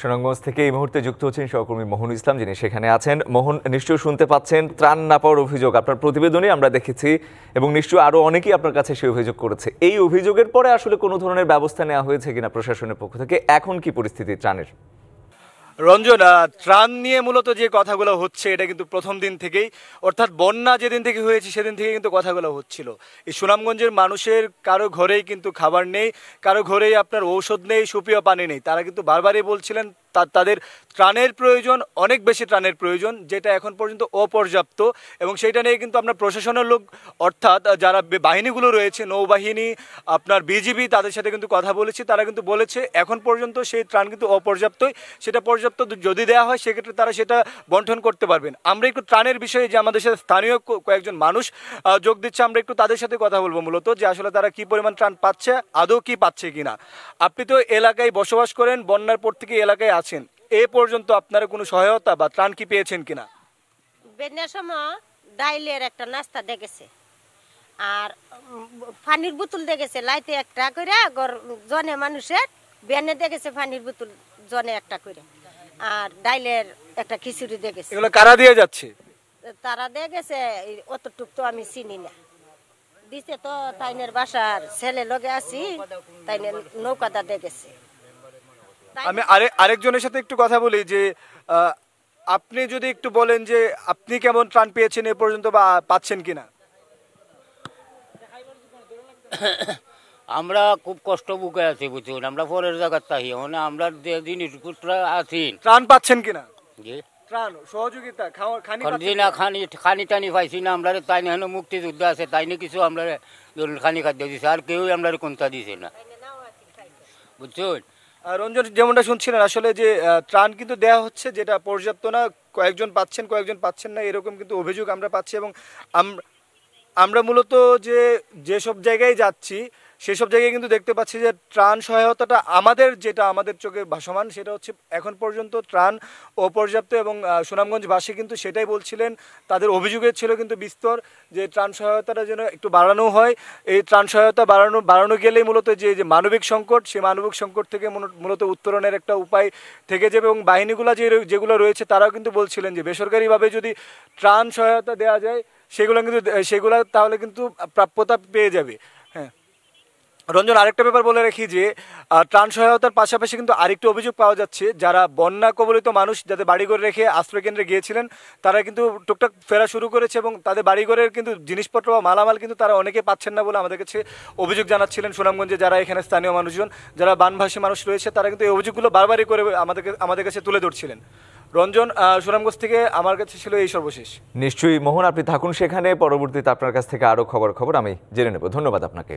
সুনামগঞ্জ থেকে এই মুহূর্তে যুক্ত হচ্ছেন সহকর্মী মোহন ইসলাম যিনি সেখানে আছেন মোহন নিশ্চয় শুনতে পাচ্ছেন ত্রাণ না পাওয়ার অভিযোগ আপনার প্রতিবেদনে আমরা দেখেছি এবং নিশ্চয় আরও অনেকেই আপনার কাছে সেই অভিযোগ করেছে এই অভিযোগের পরে আসলে কোনো ধরনের ব্যবস্থা নেওয়া হয়েছে কিনা প্রশাসনের পক্ষ থেকে এখন কি পরিস্থিতি ত্রাণের রঞ্জন ত্রাণ নিয়ে মূলত যে কথাগুলো হচ্ছে এটা কিন্তু প্রথম দিন থেকেই অর্থাৎ বন্যা যেদিন থেকে হয়েছে সেদিন থেকে কিন্তু কথাগুলো হচ্ছিল এই সুনামগঞ্জের মানুষের কারো ঘরেই কিন্তু খাবার নেই কারো ঘরেই আপনার ঔষধ নেই সুপীয় পানি নেই তারা কিন্তু বারবারই বলছিলেন তাদের ত্রাণের প্রয়োজন অনেক বেশি ত্রাণের প্রয়োজন যেটা এখন পর্যন্ত অপর্যাপ্ত এবং সেইটা নিয়ে কিন্তু আমরা প্রশাসনের লোক অর্থাৎ যারা বাহিনীগুলো রয়েছে নৌবাহিনী আপনার বিজিবি তাদের সাথে কিন্তু কথা বলেছি তারা কিন্তু বলেছে এখন পর্যন্ত সেই ত্রাণ কিন্তু অপর্যাপ্তই সেটা পর্যাপ্ত যদি দেওয়া হয় সেক্ষেত্রে তারা সেটা বন্টন করতে পারবেন আমরা একটু ত্রাণের বিষয়ে যে আমাদের সাথে স্থানীয় কয়েকজন মানুষ যোগ দিচ্ছে আমরা একটু তাদের সাথে কথা বলবো মূলত যে আসলে তারা কি পরিমাণ ত্রাণ পাচ্ছে আদৌ কি পাচ্ছে কিনা আপনি তো এলাকায় বসবাস করেন বন্যার পর থেকে এলাকায় আছেন এ পর্যন্ত আপনারা কোনো সহায়তা বা ত্রাণ কি পেয়েছেন কিনা বেদনার সময় ডাইলের একটা নাস্তা দেখেছে আর পানির বোতল দেখেছে লাইতে একটা করে জনে মানুষের বেনে দেখেছে পানির বোতল জনে একটা করে আর ডাইলের একটা খিচুড়ি দেখেছে এগুলো কারা দিয়ে যাচ্ছে তারা দেখেছে অতটুক তো আমি চিনি না দিছে তো তাইনের বাসার ছেলে লগে আছি তাইনের নৌকাটা দেখেছে আমি আরেক আরেকজনের সাথে একটু কথা বলি যে আপনি যদি একটু বলেন যে আপনি কেমন ত্রাণ পেয়েছেন এ পর্যন্ত বা পাচ্ছেন কিনা আমরা খুব কষ্ট বুকে আছি বুঝুন আমরা পরের জায়গার চাহি মানে আমরা জিনিস আছি ত্রাণ পাচ্ছেন কিনা জি সহযোগিতা না খানি খানি টানি পাইছি না আমরা তাই না মুক্তিযুদ্ধ আছে তাই না কিছু আমরা ধরুন আর কেউ আমরা কোনটা দিছে না বুঝছেন রঞ্জন যেমনটা শুনছিলেন আসলে যে ত্রাণ কিন্তু দেয়া হচ্ছে যেটা পর্যাপ্ত না কয়েকজন পাচ্ছেন কয়েকজন পাচ্ছেন না এরকম কিন্তু অভিযোগ আমরা পাচ্ছি এবং আমরা মূলত যে যেসব জায়গায় যাচ্ছি সেসব জায়গায় কিন্তু দেখতে পাচ্ছি যে ত্রাণ সহায়তাটা আমাদের যেটা আমাদের চোখে ভাসমান সেটা হচ্ছে এখন পর্যন্ত ত্রাণ অপর্যাপ্ত এবং সুনামগঞ্জবাসী কিন্তু সেটাই বলছিলেন তাদের অভিযোগের ছিল কিন্তু বিস্তর যে ত্রাণ সহায়তাটা যেন একটু বাড়ানো হয় এই ত্রাণ সহায়তা বাড়ানো বাড়ানো গেলেই মূলত যে যে মানবিক সংকট সেই মানবিক সংকট থেকে মূলত উত্তরণের একটা উপায় থেকে যাবে এবং বাহিনীগুলো যে যেগুলো রয়েছে তারাও কিন্তু বলছিলেন যে বেসরকারিভাবে যদি ত্রাণ সহায়তা দেওয়া যায় সেগুলো কিন্তু সেগুলো তাহলে কিন্তু প্রাপ্যতা পেয়ে যাবে রঞ্জন আরেকটা ব্যাপার বলে রাখি যে ত্রাণ সহায়তার পাশাপাশি কিন্তু আরেকটি অভিযোগ পাওয়া যাচ্ছে যারা বন্যা কবলিত মানুষ যাদের বাড়িঘরে রেখে আশ্রয়কেন্দ্রে গিয়েছিলেন তারা কিন্তু টুকটাক ফেরা শুরু করেছে এবং তাদের বাড়িঘরের কিন্তু জিনিসপত্র বা মালামাল কিন্তু তারা অনেকে পাচ্ছেন না বলে আমাদের কাছে অভিযোগ জানাচ্ছিলেন সুনামগঞ্জে যারা এখানে স্থানীয় মানুষজন যারা বানভাসী মানুষ রয়েছে তারা কিন্তু এই অভিযোগগুলো বারবারই করে আমাদেরকে আমাদের কাছে তুলে ধরছিলেন রঞ্জন সুনামগঞ্জ থেকে আমার কাছে ছিল এই সর্বশেষ নিশ্চয়ই মোহন আপনি থাকুন সেখানে পরবর্তীতে আপনার কাছ থেকে আরও খবর খবর আমি জেনে নেব ধন্যবাদ আপনাকে